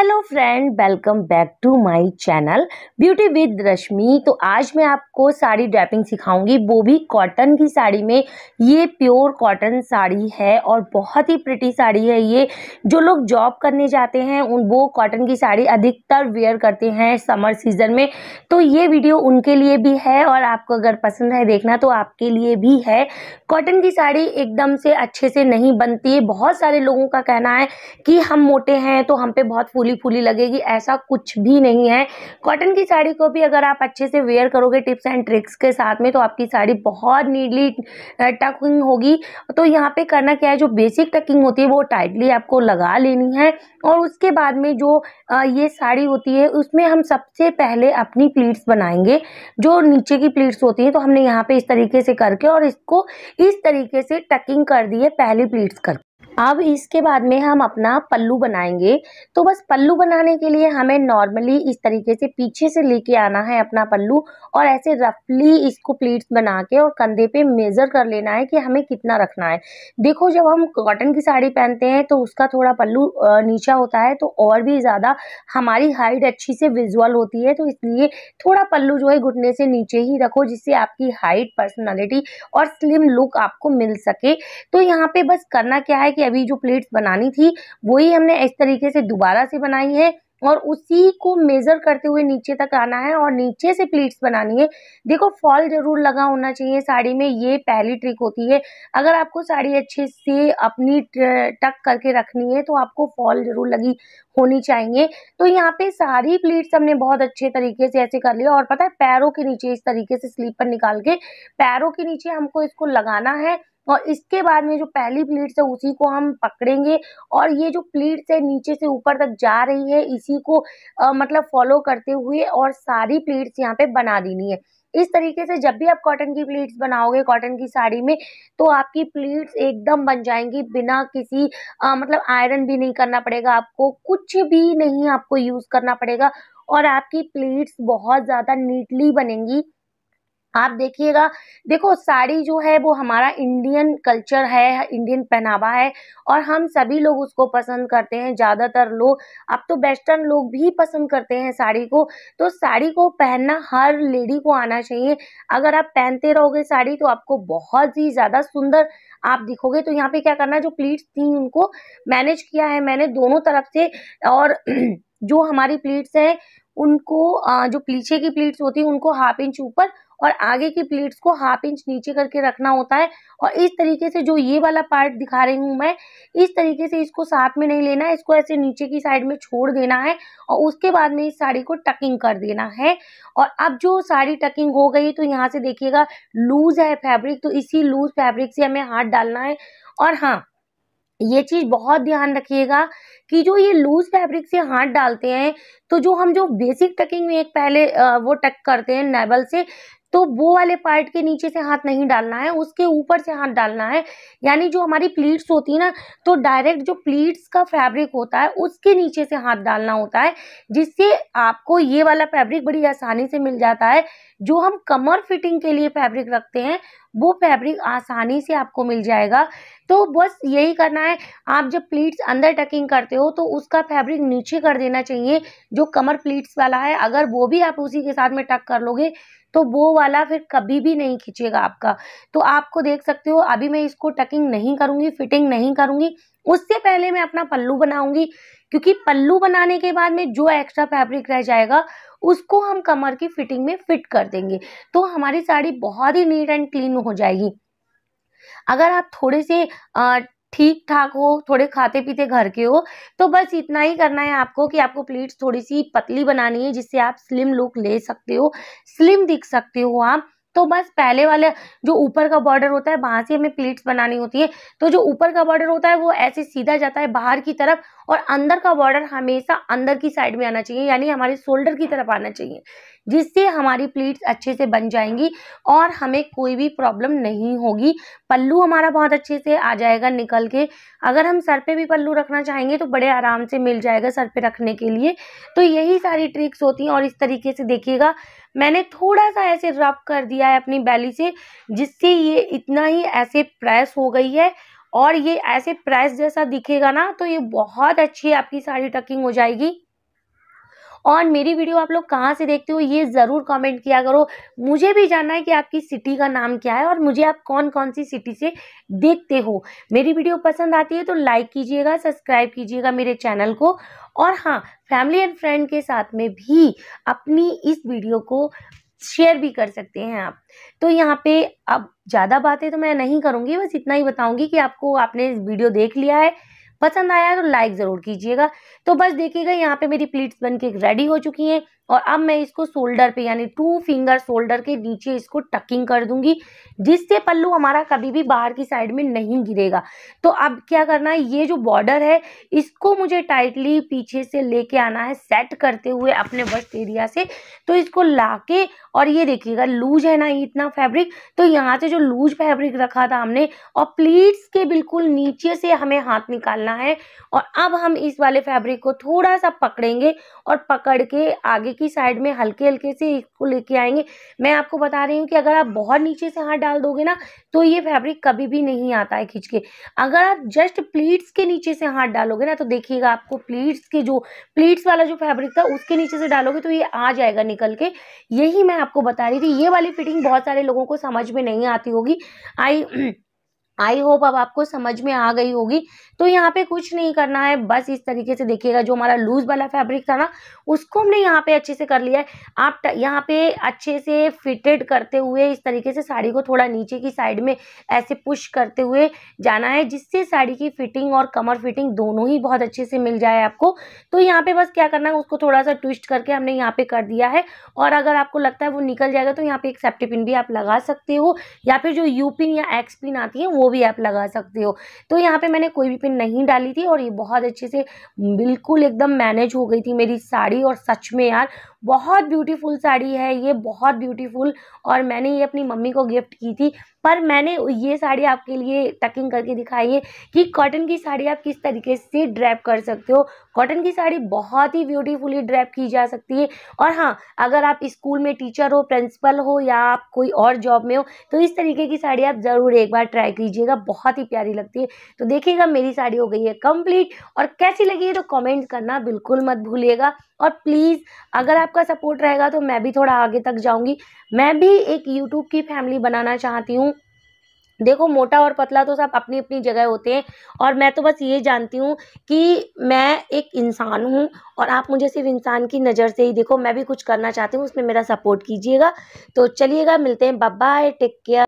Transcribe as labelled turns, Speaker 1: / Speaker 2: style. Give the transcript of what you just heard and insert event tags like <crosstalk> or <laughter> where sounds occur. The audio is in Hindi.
Speaker 1: hello friend welcome back to my channel beauty with Rashmi तो आज मैं आपको साड़ी ड्रैपिंग सिखाऊंगी वो भी कॉटन की साड़ी में ये प्योर कॉटन साड़ी है और बहुत ही प्रिटी साड़ी है ये जो लोग जॉब करने जाते हैं उन वो कॉटन की साड़ी अधिकतर वेयर करते हैं समर सीजन में तो ये वीडियो उनके लिए भी है और आपको अगर पसंद है देखना तो आपके लिए भी है कॉटन की साड़ी एकदम से अच्छे से नहीं बनती है बहुत सारे लोगों का कहना है कि हम मोटे हैं तो हम पे बहुत फूली फूली फूली लगेगी ऐसा कुछ भी नहीं है कॉटन की साड़ी को भी अगर आप अच्छे से वेयर करोगे टिप्स एंड ट्रिक्स के साथ में तो आपकी साड़ी बहुत नीडली टकिंग होगी तो यहाँ पे करना क्या है जो बेसिक टकिंग होती है वो टाइटली आपको लगा लेनी है और उसके बाद में जो ये साड़ी होती है उसमें हम सबसे पहले अपनी प्लीट्स बनाएंगे जो नीचे की प्लीट्स होती हैं तो हमने यहाँ पे इस तरीके से करके और इसको इस तरीके से टकिंग कर दी है पहली प्लीट्स करके अब इसके बाद में हम अपना पल्लू बनाएंगे तो बस पल्लू बनाने के लिए हमें नॉर्मली इस तरीके से पीछे से लेके आना है अपना पल्लू और ऐसे रफली इसको प्लीट्स बना के और कंधे पे मेज़र कर लेना है कि हमें कितना रखना है देखो जब हम कॉटन की साड़ी पहनते हैं तो उसका थोड़ा पल्लू नीचा होता है तो और भी ज़्यादा हमारी हाइट अच्छी से विजुअल होती है तो इसलिए थोड़ा पल्लू जो है घुटने से नीचे ही रखो जिससे आपकी हाइट पर्सनैलिटी और स्लिम लुक आपको मिल सके तो यहाँ पे बस करना क्या है कि हैवी जो प्लेट्स बनानी थी वही हमने इस तरीके से दोबारा से बनाई है और उसी को मेज़र करते हुए नीचे तक आना है और नीचे से प्लीट्स बनानी है देखो फॉल ज़रूर लगा होना चाहिए साड़ी में ये पहली ट्रिक होती है अगर आपको साड़ी अच्छे से अपनी टक करके रखनी है तो आपको फॉल ज़रूर लगी होनी चाहिए तो यहाँ पे सारी प्लीट्स हमने बहुत अच्छे तरीके से ऐसे कर लिया और पता है पैरों के नीचे इस तरीके से स्लीपर निकाल के पैरों के नीचे हमको इसको लगाना है और इसके बाद में जो पहली प्लीट है उसी को हम पकड़ेंगे और ये जो प्लीट है नीचे से ऊपर तक जा रही है इसी को आ, मतलब फॉलो करते हुए और सारी प्लीट्स यहाँ पे बना देनी है इस तरीके से जब भी आप कॉटन की प्लीट्स बनाओगे कॉटन की साड़ी में तो आपकी प्लीट्स एकदम बन जाएंगी बिना किसी आ, मतलब आयरन भी नहीं करना पड़ेगा आपको कुछ भी नहीं आपको यूज़ करना पड़ेगा और आपकी प्लीट्स बहुत ज़्यादा नीटली बनेंगी आप देखिएगा देखो साड़ी जो है वो हमारा इंडियन कल्चर है इंडियन पहनावा है और हम सभी लोग उसको पसंद करते हैं ज़्यादातर लोग अब तो वेस्टर्न लोग भी पसंद करते हैं साड़ी को तो साड़ी को पहनना हर लेडी को आना चाहिए अगर आप पहनते रहोगे साड़ी तो आपको बहुत ही ज़्यादा सुंदर आप दिखोगे तो यहाँ पे क्या करना जो प्लीट्स थी उनको मैनेज किया है मैंने दोनों तरफ से और <clears throat> जो हमारी प्लीट्स हैं उनको जो पीछे की प्लीट्स होती हैं उनको हाफ इंच ऊपर और आगे की प्लीट्स को हाफ इंच नीचे करके रखना होता है और इस तरीके से जो ये वाला पार्ट दिखा रही हूँ मैं इस तरीके से इसको साथ में नहीं लेना है इसको ऐसे नीचे की साइड में छोड़ देना है और उसके बाद में इस साड़ी को टकिंग कर देना है और अब जो साड़ी टकिंग हो गई तो यहाँ से देखिएगा लूज़ है फैब्रिक तो इसी लूज़ फैब्रिक से हमें हाथ डालना है और हाँ ये चीज़ बहुत ध्यान रखिएगा कि जो ये लूज फैब्रिक से हाथ डालते हैं तो जो हम जो बेसिक टकिंग में एक पहले वो टक करते हैं नेबल से तो वो वाले पार्ट के नीचे से हाथ नहीं डालना है उसके ऊपर से हाथ डालना है यानी जो हमारी प्लीट्स होती है ना तो डायरेक्ट जो प्लीट्स का फैब्रिक होता है उसके नीचे से हाथ डालना होता है जिससे आपको ये वाला फैब्रिक बड़ी आसानी से मिल जाता है जो हम कमर फिटिंग के लिए फैब्रिक रखते हैं वो फैब्रिक आसानी से आपको मिल जाएगा तो बस यही करना है आप जब प्लीट्स अंदर टकिंग करते हो तो उसका फैब्रिक नीचे कर देना चाहिए जो कमर प्लीट्स वाला है अगर वो भी आप उसी के साथ में टक कर लोगे तो वो वाला फिर कभी भी नहीं खींचेगा आपका तो आपको देख सकते हो अभी मैं इसको टकिंग नहीं करूँगी फिटिंग नहीं करूँगी उससे पहले मैं अपना पल्लू बनाऊँगी क्योंकि पल्लू बनाने के बाद में जो एक्स्ट्रा फैब्रिक रह जाएगा उसको हम कमर की फिटिंग में फिट कर देंगे तो हमारी साड़ी बहुत ही नीट एंड क्लीन हो जाएगी अगर आप थोड़े से ठीक ठाक हो थोड़े खाते पीते घर के हो तो बस इतना ही करना है आपको कि आपको प्लीट्स थोड़ी सी पतली बनानी है जिससे आप स्लिम लुक ले सकते हो स्लिम दिख सकते हो आप तो बस पहले वाले जो ऊपर का बॉर्डर होता है वहाँ से हमें प्लेट्स बनानी होती है तो जो ऊपर का बॉर्डर होता है वो ऐसे सीधा जाता है बाहर की तरफ और अंदर का बॉर्डर हमेशा अंदर की साइड में आना चाहिए यानी हमारे शोल्डर की तरफ आना चाहिए जिससे हमारी प्लेट्स अच्छे से बन जाएंगी और हमें कोई भी प्रॉब्लम नहीं होगी पल्लू हमारा बहुत अच्छे से आ जाएगा निकल के अगर हम सर पे भी पल्लू रखना चाहेंगे तो बड़े आराम से मिल जाएगा सर पे रखने के लिए तो यही सारी ट्रिक्स होती हैं और इस तरीके से देखिएगा मैंने थोड़ा सा ऐसे रब कर दिया है अपनी बैली से जिससे ये इतना ही ऐसे प्रेस हो गई है और ये ऐसे प्रेस जैसा दिखेगा ना तो ये बहुत अच्छी आपकी साड़ी टकिंग हो जाएगी और मेरी वीडियो आप लोग कहाँ से देखते हो ये ज़रूर कमेंट किया करो मुझे भी जानना है कि आपकी सिटी का नाम क्या है और मुझे आप कौन कौन सी सिटी से देखते हो मेरी वीडियो पसंद आती है तो लाइक कीजिएगा सब्सक्राइब कीजिएगा मेरे चैनल को और हाँ फैमिली एंड फ्रेंड के साथ में भी अपनी इस वीडियो को शेयर भी कर सकते हैं आप तो यहाँ पे अब ज़्यादा बातें तो मैं नहीं करूँगी बस इतना ही बताऊँगी कि आपको आपने वीडियो देख लिया है पसंद आया है तो लाइक ज़रूर कीजिएगा तो बस देखिएगा यहाँ पे मेरी प्लीट्स बनके रेडी हो चुकी हैं और अब मैं इसको शोल्डर पे यानी टू फिंगर शोल्डर के नीचे इसको टकिंग कर दूंगी जिससे पल्लू हमारा कभी भी बाहर की साइड में नहीं गिरेगा तो अब क्या करना है ये जो बॉर्डर है इसको मुझे टाइटली पीछे से लेके आना है सेट करते हुए अपने बस्ट एरिया से तो इसको ला के और ये देखिएगा लूज है ना इतना फैब्रिक तो यहाँ से जो लूज फैब्रिक रखा था हमने और प्लीट्स के बिल्कुल नीचे से हमें हाथ निकालना है और अब हम इस वाले फैब्रिक को थोड़ा सा पकड़ेंगे और पकड़ के आगे की साइड में हल्के हल्के से इसको लेके आएंगे मैं आपको बता रही हूँ कि अगर आप बहुत नीचे से हाथ डाल दोगे ना तो ये फैब्रिक कभी भी नहीं आता है खींच के अगर आप जस्ट प्लीट्स के नीचे से हाथ डालोगे ना तो देखिएगा आपको प्लीट्स के जो प्लीट्स वाला जो फैब्रिक था उसके नीचे से डालोगे तो ये आ जाएगा निकल के यही मैं आपको बता रही थी ये वाली फिटिंग बहुत सारे लोगों को समझ में नहीं आती होगी आई <clears throat> आई होप अब आपको समझ में आ गई होगी तो यहाँ पे कुछ नहीं करना है बस इस तरीके से देखिएगा जो हमारा लूज वाला फैब्रिक था ना उसको हमने यहाँ पे अच्छे से कर लिया है आप यहाँ पे अच्छे से फिटेड करते हुए इस तरीके से साड़ी को थोड़ा नीचे की साइड में ऐसे पुश करते हुए जाना है जिससे साड़ी की फिटिंग और कमर फिटिंग दोनों ही बहुत अच्छे से मिल जाए आपको तो यहाँ पे बस क्या करना है उसको थोड़ा सा ट्विस्ट करके हमने यहाँ पे कर दिया है और अगर आपको लगता है वो निकल जाएगा तो यहाँ पे एक सेफ्टी पिन भी आप लगा सकते हो या फिर जो यू पिन या एक्स पिन आती है वो भी ऐप लगा सकते हो तो यहाँ पे मैंने कोई भी पिन नहीं डाली थी और ये बहुत अच्छे से बिल्कुल एकदम मैनेज हो गई थी मेरी साड़ी और सच में यार बहुत ब्यूटीफुल साड़ी है ये बहुत ब्यूटीफुल और मैंने ये अपनी मम्मी को गिफ्ट की थी पर मैंने ये साड़ी आपके लिए टकिंग करके दिखाई है कि कॉटन की साड़ी आप किस तरीके से ड्रैप कर सकते हो कॉटन की साड़ी बहुत ही ब्यूटीफुली ड्रैप की जा सकती है और हाँ अगर आप स्कूल में टीचर हो प्रिंसिपल हो या आप कोई और जॉब में हो तो इस तरीके की साड़ी आप ज़रूर एक बार ट्राई कीजिएगा बहुत ही प्यारी लगती है तो देखिएगा मेरी साड़ी हो गई है कंप्लीट और कैसी लगी है तो कमेंट करना बिल्कुल मत भूलिएगा और प्लीज़ अगर आपका सपोर्ट रहेगा तो मैं भी थोड़ा आगे तक जाऊँगी मैं भी एक यूट्यूब की फैमिली बनाना चाहती हूँ देखो मोटा और पतला तो सब अपनी अपनी जगह होते हैं और मैं तो बस ये जानती हूँ कि मैं एक इंसान हूँ और आप मुझे सिर्फ इंसान की नज़र से ही देखो मैं भी कुछ करना चाहती हूँ उसमें मेरा सपोर्ट कीजिएगा तो चलिएगा मिलते हैं बाय टेक केयर